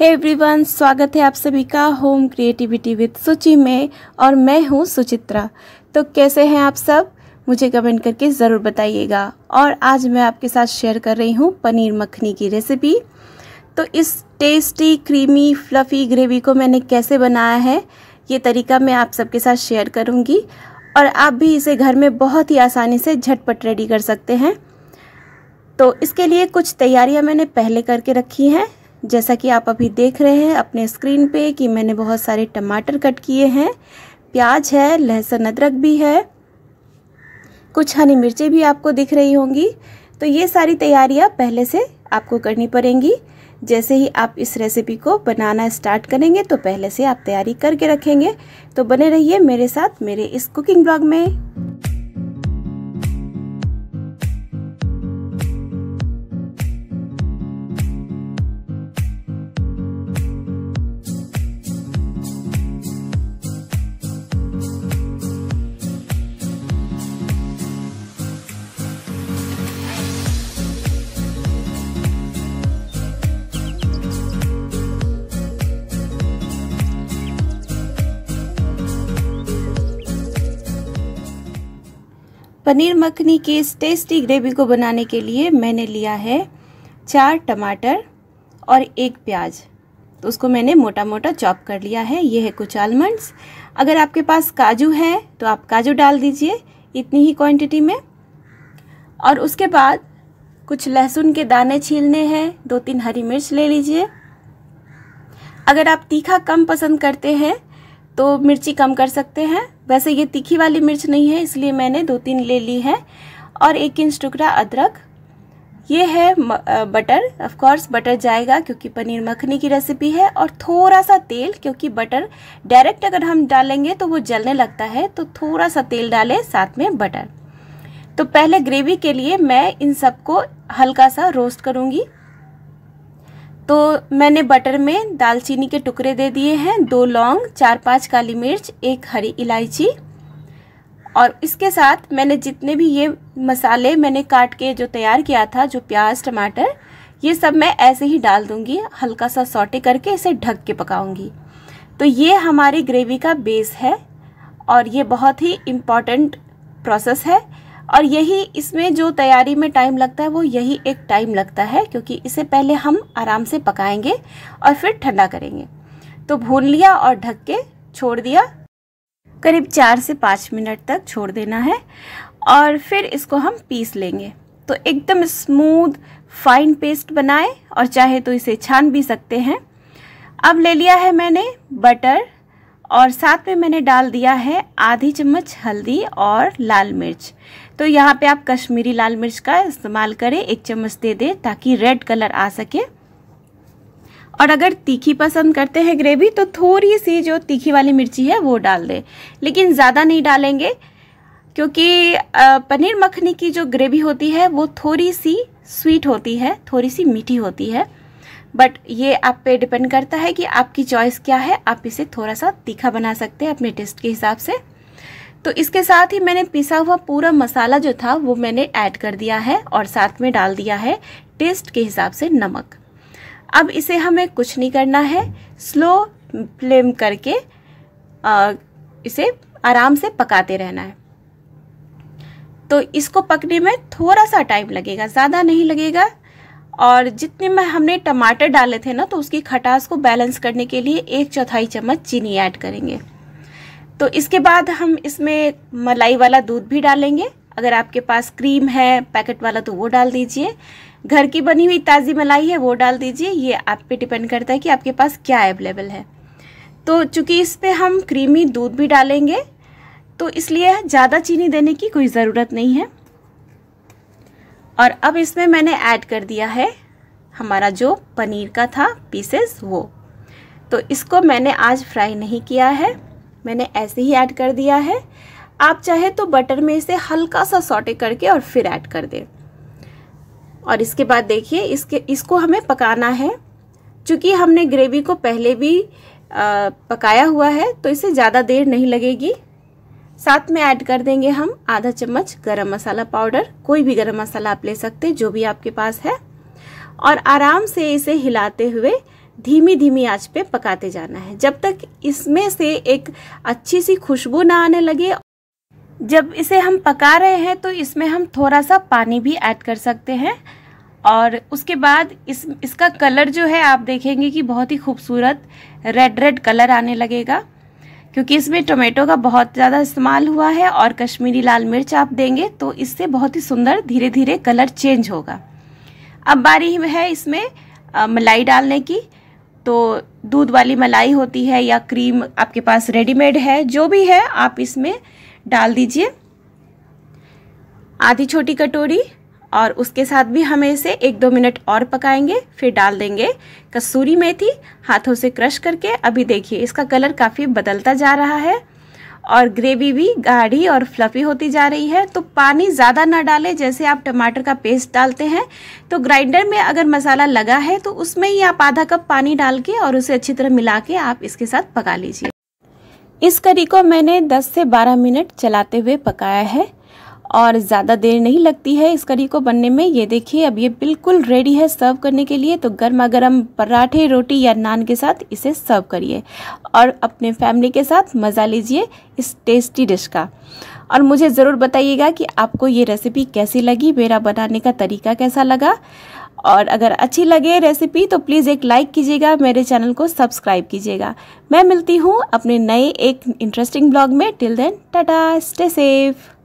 hey everyone स्वागत है आप सभी का होम क्रिएटिविटी विद सुचि में और मैं हूँ सुचित्रा तो कैसे हैं आप सब मुझे कमेंट करके ज़रूर बताइएगा और आज मैं आपके साथ शेयर कर रही हूँ पनीर मखनी की रेसिपी तो इस टेस्टी क्रीमी फ्लफ़ी ग्रेवी को मैंने कैसे बनाया है ये तरीका मैं आप सबके साथ शेयर करूँगी और आप भी इसे घर में बहुत ही आसानी से झटपट रेडी कर सकते हैं तो इसके लिए कुछ तैयारियां मैंने पहले करके रखी हैं जैसा कि आप अभी देख रहे हैं अपने स्क्रीन पे कि मैंने बहुत सारे टमाटर कट किए हैं प्याज है लहसुन अदरक भी है कुछ हरी मिर्चें भी आपको दिख रही होंगी तो ये सारी तैयारियाँ पहले से आपको करनी पड़ेंगी जैसे ही आप इस रेसिपी को बनाना स्टार्ट करेंगे तो पहले से आप तैयारी करके रखेंगे तो बने रहिए मेरे साथ मेरे इस कुकिंग ब्लॉग में पनीर मखनी की इस टेस्टी ग्रेवी को बनाने के लिए मैंने लिया है चार टमाटर और एक प्याज तो उसको मैंने मोटा मोटा चॉप कर लिया है ये है कुछ आलमंड्स अगर आपके पास काजू है तो आप काजू डाल दीजिए इतनी ही क्वांटिटी में और उसके बाद कुछ लहसुन के दाने छीलने हैं दो तीन हरी मिर्च ले लीजिए अगर आप तीखा कम पसंद करते हैं तो मिर्ची कम कर सकते हैं वैसे ये तीखी वाली मिर्च नहीं है इसलिए मैंने दो तीन ले ली है और एक इंच टुकड़ा अदरक ये है बटर ऑफ कोर्स बटर जाएगा क्योंकि पनीर मखनी की रेसिपी है और थोड़ा सा तेल क्योंकि बटर डायरेक्ट अगर हम डालेंगे तो वो जलने लगता है तो थोड़ा सा तेल डालें साथ में बटर तो पहले ग्रेवी के लिए मैं इन सबको हल्का सा रोस्ट करूँगी तो मैंने बटर में दालचीनी के टुकड़े दे दिए हैं दो लौंग चार पांच काली मिर्च एक हरी इलायची और इसके साथ मैंने जितने भी ये मसाले मैंने काट के जो तैयार किया था जो प्याज टमाटर ये सब मैं ऐसे ही डाल दूंगी हल्का सा सॉटे करके इसे ढक के पकाऊंगी तो ये हमारी ग्रेवी का बेस है और ये बहुत ही इम्पॉर्टेंट प्रोसेस है और यही इसमें जो तैयारी में टाइम लगता है वो यही एक टाइम लगता है क्योंकि इसे पहले हम आराम से पकाएंगे और फिर ठंडा करेंगे तो भून लिया और ढक के छोड़ दिया करीब चार से पाँच मिनट तक छोड़ देना है और फिर इसको हम पीस लेंगे तो एकदम स्मूथ फाइन पेस्ट बनाएं और चाहे तो इसे छान भी सकते हैं अब ले लिया है मैंने बटर और साथ में मैंने डाल दिया है आधी चम्मच हल्दी और लाल मिर्च तो यहाँ पे आप कश्मीरी लाल मिर्च का इस्तेमाल करें एक चम्मच दे दें ताकि रेड कलर आ सके और अगर तीखी पसंद करते हैं ग्रेवी तो थोड़ी सी जो तीखी वाली मिर्ची है वो डाल दें लेकिन ज़्यादा नहीं डालेंगे क्योंकि पनीर मखनी की जो ग्रेवी होती है वो थोड़ी सी स्वीट होती है थोड़ी सी मीठी होती है बट ये आप पे डिपेंड करता है कि आपकी चॉइस क्या है आप इसे थोड़ा सा तीखा बना सकते हैं अपने टेस्ट के हिसाब से तो इसके साथ ही मैंने पिसा हुआ पूरा मसाला जो था वो मैंने ऐड कर दिया है और साथ में डाल दिया है टेस्ट के हिसाब से नमक अब इसे हमें कुछ नहीं करना है स्लो फ्लेम करके आ, इसे आराम से पकाते रहना है तो इसको पकने में थोड़ा सा टाइम लगेगा ज़्यादा नहीं लगेगा और जितने में हमने टमाटर डाले थे ना तो उसकी खटास को बैलेंस करने के लिए एक चौथाई चम्मच चीनी ऐड करेंगे तो इसके बाद हम इसमें मलाई वाला दूध भी डालेंगे अगर आपके पास क्रीम है पैकेट वाला तो वो डाल दीजिए घर की बनी हुई ताज़ी मलाई है वो डाल दीजिए ये आप पे डिपेंड करता है कि आपके पास क्या अवेलेबल है तो चूँकि इस पर हम क्रीमी दूध भी डालेंगे तो इसलिए ज़्यादा चीनी देने की कोई ज़रूरत नहीं है और अब इसमें मैंने ऐड कर दिया है हमारा जो पनीर का था पीसेस वो तो इसको मैंने आज फ्राई नहीं किया है मैंने ऐसे ही ऐड कर दिया है आप चाहे तो बटर में इसे हल्का सा सॉटे करके और फिर ऐड कर दें और इसके बाद देखिए इसके इसको हमें पकाना है चूँकि हमने ग्रेवी को पहले भी आ, पकाया हुआ है तो इसे ज़्यादा देर नहीं लगेगी साथ में ऐड कर देंगे हम आधा चम्मच गरम मसाला पाउडर कोई भी गरम मसाला आप ले सकते हैं जो भी आपके पास है और आराम से इसे हिलाते हुए धीमी धीमी आंच पे पकाते जाना है जब तक इसमें से एक अच्छी सी खुशबू ना आने लगे जब इसे हम पका रहे हैं तो इसमें हम थोड़ा सा पानी भी ऐड कर सकते हैं और उसके बाद इस इसका कलर जो है आप देखेंगे कि बहुत ही खूबसूरत रेड रेड कलर आने लगेगा क्योंकि इसमें टोमेटो का बहुत ज़्यादा इस्तेमाल हुआ है और कश्मीरी लाल मिर्च आप देंगे तो इससे बहुत ही सुंदर धीरे धीरे कलर चेंज होगा अब बारी है इसमें मलाई डालने की तो दूध वाली मलाई होती है या क्रीम आपके पास रेडीमेड है जो भी है आप इसमें डाल दीजिए आधी छोटी कटोरी और उसके साथ भी हमें इसे एक दो मिनट और पकाएंगे फिर डाल देंगे कसूरी मेथी हाथों से क्रश करके अभी देखिए इसका कलर काफ़ी बदलता जा रहा है और ग्रेवी भी गाढ़ी और फ्लफ़ी होती जा रही है तो पानी ज़्यादा ना डालें जैसे आप टमाटर का पेस्ट डालते हैं तो ग्राइंडर में अगर मसाला लगा है तो उसमें ही आप आधा कप पानी डाल के और उसे अच्छी तरह मिला के आप इसके साथ पका लीजिए इस करी को मैंने 10 से 12 मिनट चलाते हुए पकाया है और ज़्यादा देर नहीं लगती है इस करी को बनने में ये देखिए अब ये बिल्कुल रेडी है सर्व करने के लिए तो गर्मा गर्म पराठे रोटी या नान के साथ इसे सर्व करिए और अपने फैमिली के साथ मज़ा लीजिए इस टेस्टी डिश का और मुझे ज़रूर बताइएगा कि आपको ये रेसिपी कैसी लगी मेरा बनाने का तरीका कैसा लगा और अगर अच्छी लगे रेसिपी तो प्लीज़ एक लाइक कीजिएगा मेरे चैनल को सब्सक्राइब कीजिएगा मैं मिलती हूँ अपने नए एक इंटरेस्टिंग ब्लॉग में till then tata stay safe